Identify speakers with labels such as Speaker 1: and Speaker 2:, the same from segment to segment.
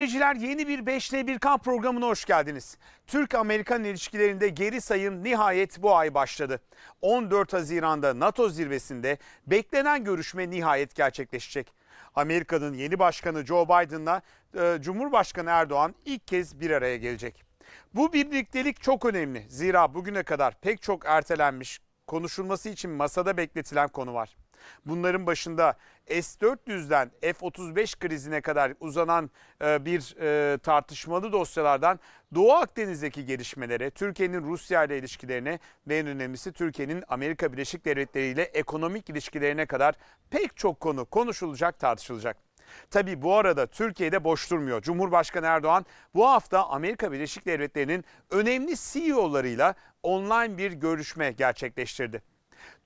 Speaker 1: Seyirciler yeni bir 5'te 1K programına hoş geldiniz. Türk-Amerikan ilişkilerinde geri sayım nihayet bu ay başladı. 14 Haziran'da NATO zirvesinde beklenen görüşme nihayet gerçekleşecek. Amerika'nın yeni başkanı Joe Biden'la e, Cumhurbaşkanı Erdoğan ilk kez bir araya gelecek. Bu birliktelik çok önemli. Zira bugüne kadar pek çok ertelenmiş, konuşulması için masada bekletilen konu var. Bunların başında S-400'den F-35 krizine kadar uzanan e, bir e, tartışmalı dosyalardan Doğu Akdeniz'deki gelişmelere, Türkiye'nin Rusya ile ilişkilerine ve en önemlisi Türkiye'nin Amerika Birleşik Devletleri ile ekonomik ilişkilerine kadar pek çok konu konuşulacak, tartışılacak. Tabi bu arada Türkiye'de boş durmuyor. Cumhurbaşkanı Erdoğan bu hafta Amerika Birleşik Devletleri'nin önemli CEO'larıyla online bir görüşme gerçekleştirdi.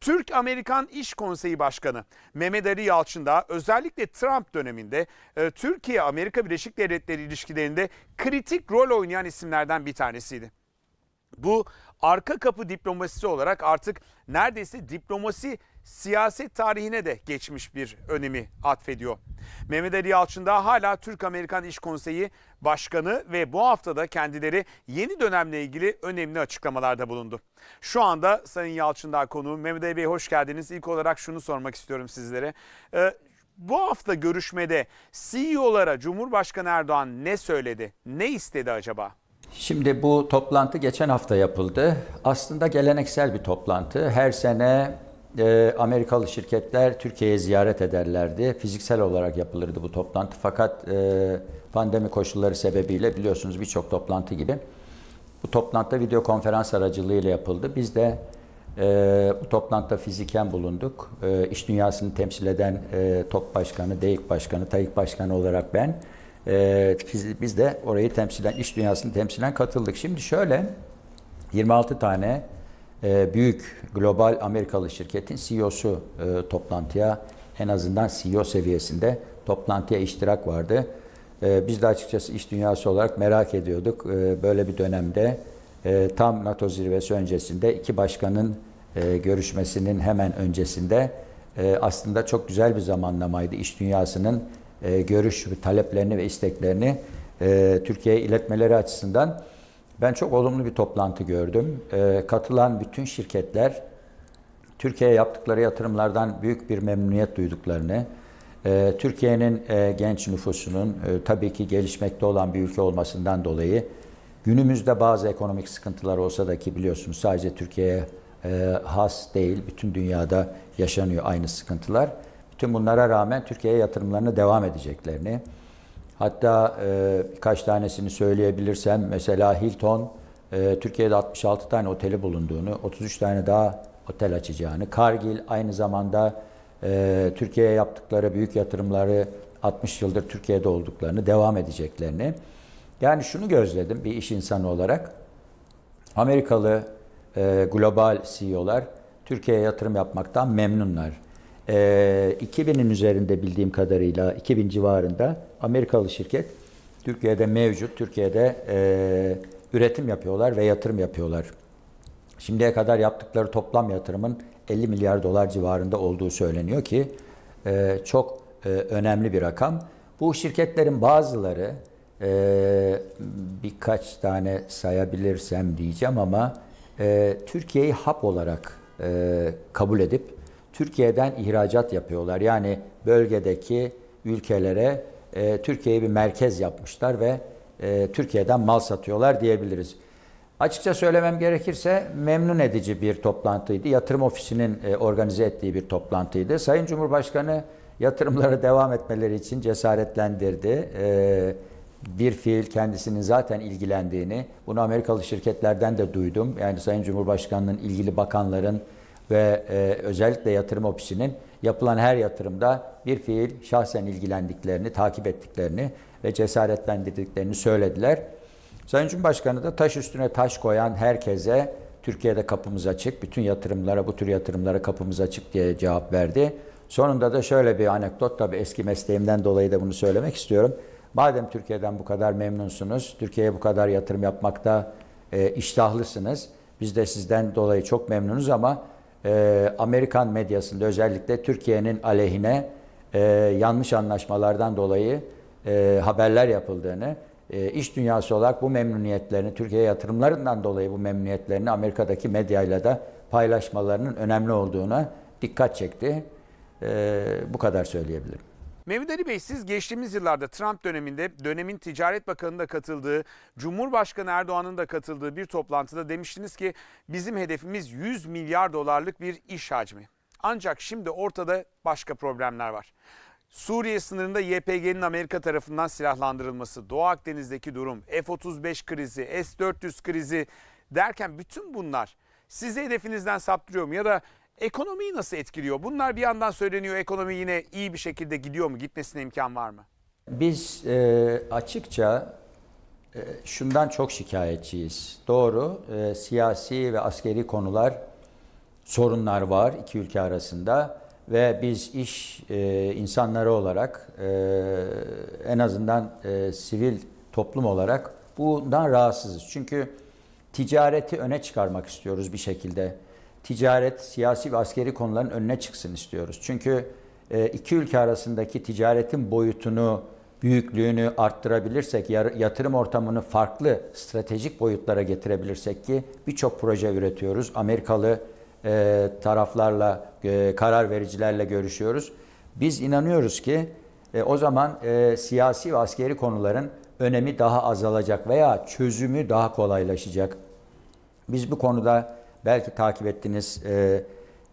Speaker 1: Türk-Amerikan İş Konseyi Başkanı Mehmet Ali Yalçın da özellikle Trump döneminde e, Türkiye-Amerika Birleşik Devletleri ilişkilerinde kritik rol oynayan isimlerden bir tanesiydi. Bu arka kapı diplomasisi olarak artık neredeyse diplomasi siyaset tarihine de geçmiş bir önemi atfediyor. Mehmet Ali Yalçın da hala Türk-Amerikan İş Konseyi Başkanı ve bu hafta da kendileri yeni dönemle ilgili önemli açıklamalarda bulundu. Şu anda Sayın Yalçındağ konuğum Mehmet Ali Bey hoş geldiniz. İlk olarak şunu sormak istiyorum sizlere. Ee, bu hafta görüşmede CEO'lara Cumhurbaşkanı Erdoğan ne söyledi? Ne istedi acaba?
Speaker 2: Şimdi bu toplantı geçen hafta yapıldı. Aslında geleneksel bir toplantı. Her sene e, Amerikalı şirketler Türkiye'ye ziyaret ederlerdi. Fiziksel olarak yapılırdı bu toplantı. Fakat e, pandemi koşulları sebebiyle biliyorsunuz birçok toplantı gibi bu toplantı video konferans aracılığıyla yapıldı. Biz de e, bu toplantıda fiziken bulunduk. E, iş dünyasını temsil eden e, TOP Başkanı, DEİK Başkanı, TAİK Başkanı olarak ben e, biz, de orayı temsil eden iş dünyasını temsil eden katıldık. Şimdi şöyle 26 tane ee, büyük global Amerikalı şirketin CEO'su e, toplantıya en azından CEO seviyesinde toplantıya iştirak vardı. Ee, biz de açıkçası iş dünyası olarak merak ediyorduk. Ee, böyle bir dönemde e, tam NATO zirvesi öncesinde iki başkanın e, görüşmesinin hemen öncesinde aslında çok güzel bir zamanlamaydı. İş dünyasının görüş, taleplerini ve isteklerini Türkiye'ye iletmeleri açısından. Ben çok olumlu bir toplantı gördüm. E, katılan bütün şirketler Türkiye'ye yaptıkları yatırımlardan büyük bir memnuniyet duyduklarını, e, Türkiye'nin e, genç nüfusunun e, tabii ki gelişmekte olan bir ülke olmasından dolayı günümüzde bazı ekonomik sıkıntılar olsa da ki biliyorsunuz sadece Türkiye'ye e, has değil, bütün dünyada yaşanıyor aynı sıkıntılar. Bütün bunlara rağmen Türkiye'ye yatırımlarını devam edeceklerini, Hatta e, birkaç tanesini söyleyebilirsem mesela Hilton e, Türkiye'de 66 tane oteli bulunduğunu, 33 tane daha otel açacağını, Kargil aynı zamanda e, Türkiye'ye yaptıkları büyük yatırımları 60 yıldır Türkiye'de olduklarını, devam edeceklerini. Yani şunu gözledim bir iş insanı olarak. Amerikalı e, global CEO'lar Türkiye'ye yatırım yapmaktan memnunlar e, ee, 2000'in üzerinde bildiğim kadarıyla 2000 civarında Amerikalı şirket Türkiye'de mevcut, Türkiye'de e, üretim yapıyorlar ve yatırım yapıyorlar. Şimdiye kadar yaptıkları toplam yatırımın 50 milyar dolar civarında olduğu söyleniyor ki e, çok e, önemli bir rakam. Bu şirketlerin bazıları e, birkaç tane sayabilirsem diyeceğim ama e, Türkiye'yi hap olarak e, kabul edip Türkiye'den ihracat yapıyorlar. Yani bölgedeki ülkelere e, Türkiye'yi bir merkez yapmışlar ve e, Türkiye'den mal satıyorlar diyebiliriz. Açıkça söylemem gerekirse memnun edici bir toplantıydı. Yatırım ofisinin e, organize ettiği bir toplantıydı. Sayın Cumhurbaşkanı yatırımlara devam etmeleri için cesaretlendirdi. E, bir fiil kendisinin zaten ilgilendiğini, bunu Amerikalı şirketlerden de duydum. Yani Sayın Cumhurbaşkanı'nın ilgili bakanların ve e, özellikle yatırım ofisinin yapılan her yatırımda bir fiil şahsen ilgilendiklerini, takip ettiklerini ve cesaretlendirdiklerini söylediler. Sayın Cumhurbaşkanı da taş üstüne taş koyan herkese Türkiye'de kapımız açık, bütün yatırımlara, bu tür yatırımlara kapımız açık diye cevap verdi. Sonunda da şöyle bir anekdot, tabii eski mesleğimden dolayı da bunu söylemek istiyorum. Madem Türkiye'den bu kadar memnunsunuz, Türkiye'ye bu kadar yatırım yapmakta e, iştahlısınız, biz de sizden dolayı çok memnunuz ama e, Amerikan medyasında özellikle Türkiye'nin aleyhine e, yanlış anlaşmalardan dolayı e, haberler yapıldığını, e, iş dünyası olarak bu memnuniyetlerini, Türkiye yatırımlarından dolayı bu memnuniyetlerini Amerika'daki medyayla da paylaşmalarının önemli olduğuna dikkat çekti. E, bu kadar söyleyebilirim.
Speaker 1: Mevlüt Ali Bey siz geçtiğimiz yıllarda Trump döneminde dönemin Ticaret Bakanı'nın da katıldığı, Cumhurbaşkanı Erdoğan'ın da katıldığı bir toplantıda demiştiniz ki bizim hedefimiz 100 milyar dolarlık bir iş hacmi. Ancak şimdi ortada başka problemler var. Suriye sınırında YPG'nin Amerika tarafından silahlandırılması, Doğu Akdeniz'deki durum, F-35 krizi, S-400 krizi derken bütün bunlar sizi hedefinizden saptırıyor mu? Ya da Ekonomiyi nasıl etkiliyor? Bunlar bir yandan söyleniyor ekonomi yine iyi bir şekilde gidiyor mu? Gitmesine imkan var mı?
Speaker 2: Biz e, açıkça e, şundan çok şikayetçiyiz. Doğru e, siyasi ve askeri konular sorunlar var iki ülke arasında ve biz iş e, insanları olarak e, en azından e, sivil toplum olarak bundan rahatsızız. Çünkü ticareti öne çıkarmak istiyoruz bir şekilde ticaret, siyasi ve askeri konuların önüne çıksın istiyoruz. Çünkü e, iki ülke arasındaki ticaretin boyutunu, büyüklüğünü arttırabilirsek, yatırım ortamını farklı stratejik boyutlara getirebilirsek ki birçok proje üretiyoruz. Amerikalı e, taraflarla, e, karar vericilerle görüşüyoruz. Biz inanıyoruz ki o zaman e, siyasi ve askeri konuların önemi daha azalacak veya çözümü daha kolaylaşacak. Biz bu konuda belki takip ettiniz e,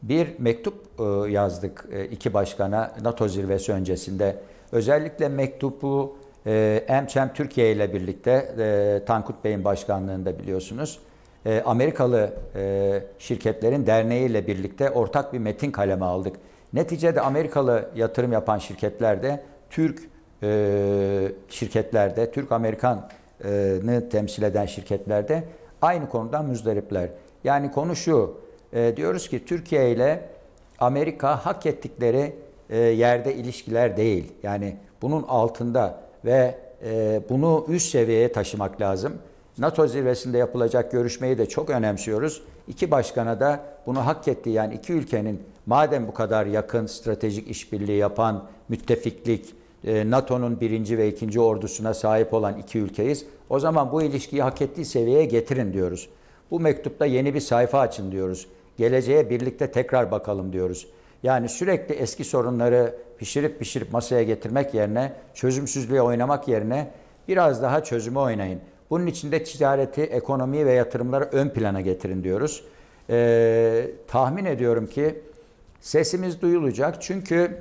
Speaker 2: bir mektup e, yazdık e, iki başkana NATO zirvesi öncesinde. Özellikle mektubu e, EMÇEM Türkiye ile birlikte Tankut Bey'in başkanlığında biliyorsunuz. Amerikalı şirketlerin derneğiyle birlikte ortak bir metin kaleme aldık. Neticede Amerikalı yatırım yapan şirketlerde Türk şirketlerde, Türk-Amerikan'ı temsil eden şirketlerde aynı konudan müzdaripler. Yani konu şu, e, diyoruz ki Türkiye ile Amerika hak ettikleri e, yerde ilişkiler değil. Yani bunun altında ve e, bunu üst seviyeye taşımak lazım. NATO zirvesinde yapılacak görüşmeyi de çok önemsiyoruz. İki başkana da bunu hak ettiği yani iki ülkenin madem bu kadar yakın stratejik işbirliği yapan müttefiklik, e, NATO'nun birinci ve ikinci ordusuna sahip olan iki ülkeyiz. O zaman bu ilişkiyi hak ettiği seviyeye getirin diyoruz. Bu mektupta yeni bir sayfa açın diyoruz. Geleceğe birlikte tekrar bakalım diyoruz. Yani sürekli eski sorunları pişirip pişirip masaya getirmek yerine, çözümsüzlüğe oynamak yerine biraz daha çözüme oynayın. Bunun için de ticareti, ekonomiyi ve yatırımları ön plana getirin diyoruz. Ee, tahmin ediyorum ki sesimiz duyulacak. Çünkü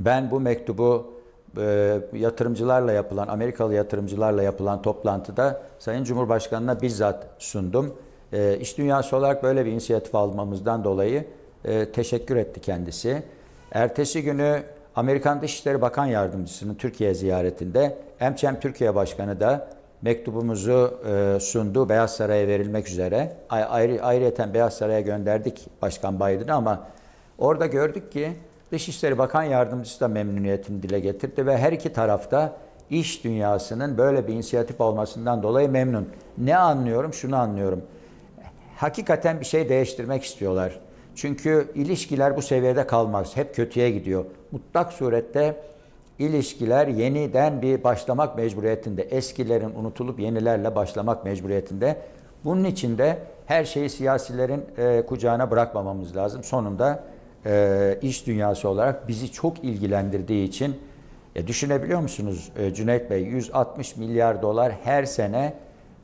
Speaker 2: ben bu mektubu e, yatırımcılarla yapılan, Amerikalı yatırımcılarla yapılan toplantıda Sayın Cumhurbaşkanı'na bizzat sundum. E, iş dünyası olarak böyle bir inisiyatif almamızdan dolayı e, teşekkür etti kendisi. Ertesi günü Amerikan Dışişleri Bakan Yardımcısının Türkiye ziyaretinde Emçem Türkiye Başkanı da mektubumuzu sundu Beyaz Saray'a verilmek üzere. Ayrı, ayrıyeten Beyaz Saray'a gönderdik Başkan Biden'ı ama orada gördük ki Dışişleri Bakan Yardımcısı da memnuniyetini dile getirdi ve her iki tarafta iş dünyasının böyle bir inisiyatif olmasından dolayı memnun. Ne anlıyorum? Şunu anlıyorum. Hakikaten bir şey değiştirmek istiyorlar. Çünkü ilişkiler bu seviyede kalmaz. Hep kötüye gidiyor. Mutlak surette ilişkiler yeniden bir başlamak mecburiyetinde. Eskilerin unutulup yenilerle başlamak mecburiyetinde. Bunun için de her şeyi siyasilerin e, kucağına bırakmamamız lazım. Sonunda e, iş dünyası olarak bizi çok ilgilendirdiği için e, düşünebiliyor musunuz e, Cüneyt Bey 160 milyar dolar her sene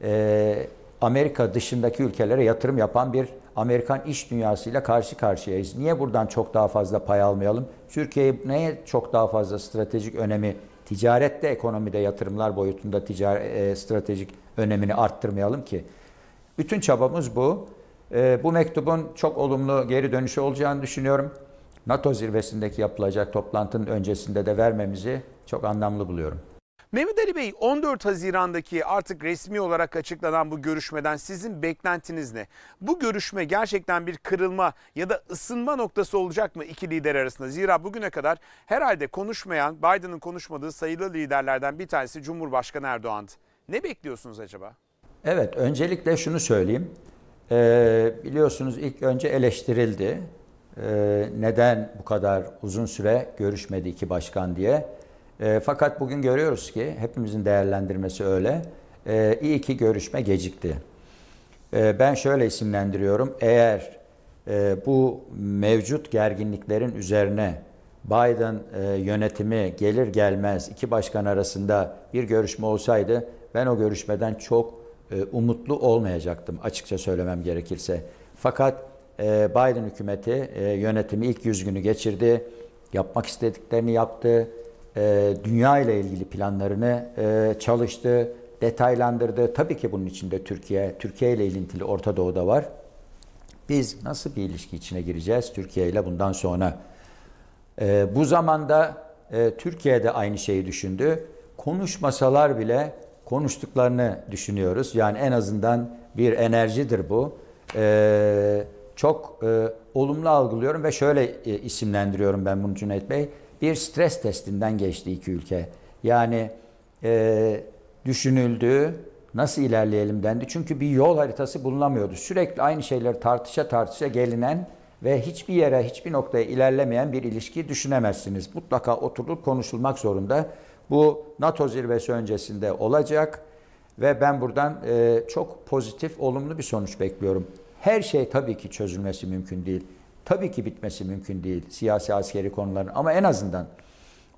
Speaker 2: e, Amerika dışındaki ülkelere yatırım yapan bir Amerikan iş dünyasıyla karşı karşıyayız. Niye buradan çok daha fazla pay almayalım? Türkiye'ye neye çok daha fazla stratejik önemi ticarette, ekonomide, yatırımlar boyutunda ticari, e, stratejik önemini arttırmayalım ki? Bütün çabamız bu. E, bu mektubun çok olumlu geri dönüşü olacağını düşünüyorum. NATO zirvesindeki yapılacak toplantının öncesinde de vermemizi çok anlamlı buluyorum.
Speaker 1: Mehmet Ali Bey 14 Haziran'daki artık resmi olarak açıklanan bu görüşmeden sizin beklentiniz ne? Bu görüşme gerçekten bir kırılma ya da ısınma noktası olacak mı iki lider arasında? Zira bugüne kadar herhalde konuşmayan Biden'ın konuşmadığı sayılı liderlerden bir tanesi Cumhurbaşkanı Erdoğan'dı. Ne bekliyorsunuz acaba?
Speaker 2: Evet öncelikle şunu söyleyeyim e, biliyorsunuz ilk önce eleştirildi. E, neden bu kadar uzun süre görüşmedi iki başkan diye. E, fakat bugün görüyoruz ki hepimizin değerlendirmesi öyle. E, iyi ki görüşme gecikti. E, ben şöyle isimlendiriyorum. Eğer e, bu mevcut gerginliklerin üzerine Biden e, yönetimi gelir gelmez iki başkan arasında bir görüşme olsaydı ben o görüşmeden çok e, umutlu olmayacaktım açıkça söylemem gerekirse. Fakat e, Biden hükümeti e, yönetimi ilk yüz günü geçirdi. Yapmak istediklerini yaptı. Dünya ile ilgili planlarını çalıştı, detaylandırdı. Tabii ki bunun içinde Türkiye, Türkiye ile ilintili Orta Doğu'da var. Biz nasıl bir ilişki içine gireceğiz Türkiye ile bundan sonra? Bu zamanda Türkiye de aynı şeyi düşündü. Konuşmasalar bile konuştuklarını düşünüyoruz. Yani en azından bir enerjidir bu. Ee, çok e, olumlu algılıyorum ve şöyle e, isimlendiriyorum ben bunu Cüneyt Bey. Bir stres testinden geçti iki ülke. Yani e, düşünüldü, nasıl ilerleyelim dendi. Çünkü bir yol haritası bulunamıyordu. Sürekli aynı şeyleri tartışa tartışa gelinen ve hiçbir yere, hiçbir noktaya ilerlemeyen bir ilişki düşünemezsiniz. Mutlaka oturulup konuşulmak zorunda. Bu NATO zirvesi öncesinde olacak ve ben buradan e, çok pozitif, olumlu bir sonuç bekliyorum. Her şey tabii ki çözülmesi mümkün değil. Tabii ki bitmesi mümkün değil siyasi askeri konuların ama en azından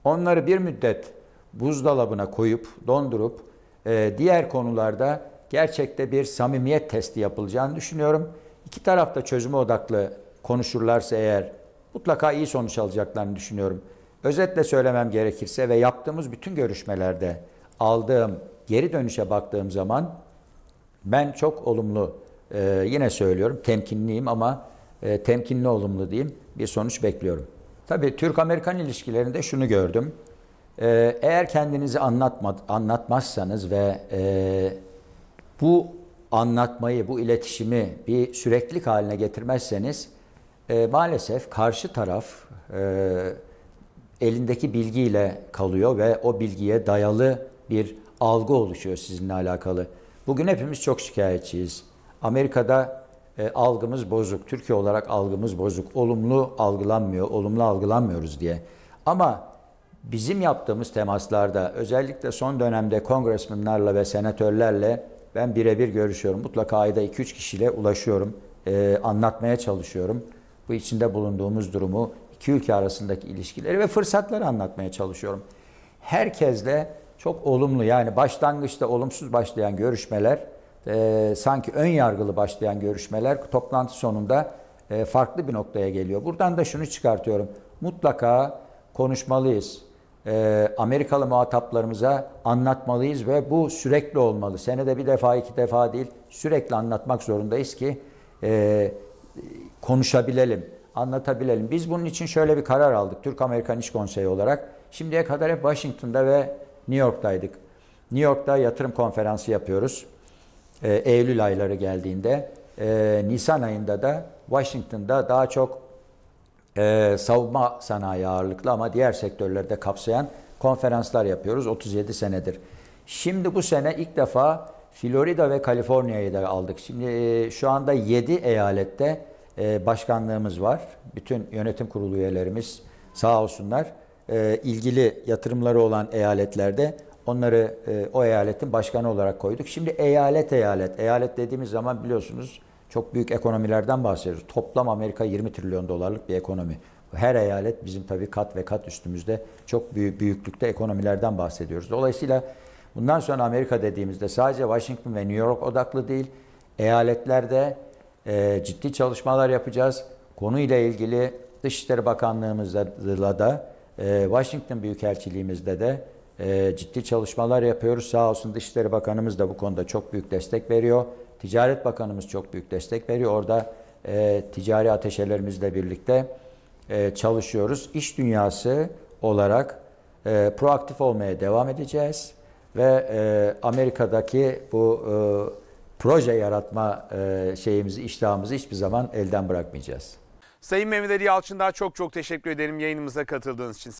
Speaker 2: onları bir müddet buzdolabına koyup, dondurup e, diğer konularda gerçekte bir samimiyet testi yapılacağını düşünüyorum. İki taraf da çözüme odaklı konuşurlarsa eğer mutlaka iyi sonuç alacaklarını düşünüyorum. Özetle söylemem gerekirse ve yaptığımız bütün görüşmelerde aldığım geri dönüşe baktığım zaman ben çok olumlu e, yine söylüyorum temkinliyim ama e, temkinli olumlu diyeyim bir sonuç bekliyorum. Tabii Türk-Amerikan ilişkilerinde şunu gördüm. E, eğer kendinizi anlatma, anlatmazsanız ve e, bu anlatmayı, bu iletişimi bir süreklilik haline getirmezseniz e, maalesef karşı taraf e, elindeki bilgiyle kalıyor ve o bilgiye dayalı bir algı oluşuyor sizinle alakalı. Bugün hepimiz çok şikayetçiyiz. Amerika'da e, algımız bozuk, Türkiye olarak algımız bozuk, olumlu algılanmıyor, olumlu algılanmıyoruz diye. Ama bizim yaptığımız temaslarda özellikle son dönemde kongresmenlerle ve senatörlerle ben birebir görüşüyorum. Mutlaka ayda 2-3 kişiyle ulaşıyorum, e, anlatmaya çalışıyorum. Bu içinde bulunduğumuz durumu iki ülke arasındaki ilişkileri ve fırsatları anlatmaya çalışıyorum. Herkesle çok olumlu yani başlangıçta olumsuz başlayan görüşmeler e, sanki ön yargılı başlayan görüşmeler toplantı sonunda e, farklı bir noktaya geliyor. Buradan da şunu çıkartıyorum. Mutlaka konuşmalıyız. E, Amerikalı muhataplarımıza anlatmalıyız ve bu sürekli olmalı. Senede bir defa iki defa değil sürekli anlatmak zorundayız ki e, konuşabilelim anlatabilelim. Biz bunun için şöyle bir karar aldık Türk-Amerikan İş Konseyi olarak. Şimdiye kadar hep Washington'da ve New York'taydık. New York'ta yatırım konferansı yapıyoruz. Ee, Eylül ayları geldiğinde. E, Nisan ayında da Washington'da daha çok e, savunma sanayi ağırlıklı ama diğer sektörlerde kapsayan konferanslar yapıyoruz 37 senedir. Şimdi bu sene ilk defa Florida ve Kaliforniya'yı da aldık. Şimdi e, şu anda 7 eyalette e, başkanlığımız var. Bütün yönetim kurulu üyelerimiz sağ olsunlar e, ilgili yatırımları olan eyaletlerde onları e, o eyaletin başkanı olarak koyduk. Şimdi eyalet eyalet. Eyalet dediğimiz zaman biliyorsunuz çok büyük ekonomilerden bahsediyoruz. Toplam Amerika 20 trilyon dolarlık bir ekonomi. Her eyalet bizim tabii kat ve kat üstümüzde çok büyük büyüklükte ekonomilerden bahsediyoruz. Dolayısıyla bundan sonra Amerika dediğimizde sadece Washington ve New York odaklı değil, eyaletlerde e, ciddi çalışmalar yapacağız. Konuyla ilgili Dışişleri Bakanlığımızla da e, Washington Büyükelçiliğimizde de e, ciddi çalışmalar yapıyoruz. Sağ olsun Dışişleri Bakanımız da bu konuda çok büyük destek veriyor. Ticaret Bakanımız çok büyük destek veriyor. Orada e, ticari ateşelerimizle birlikte e, çalışıyoruz. İş dünyası olarak e, proaktif olmaya devam edeceğiz. Ve e, Amerika'daki bu e, proje yaratma e, şeyimizi, iştahımızı hiçbir zaman elden bırakmayacağız.
Speaker 1: Sayın Mehmet Ali Yalçın daha çok çok teşekkür ederim yayınımıza katıldığınız için.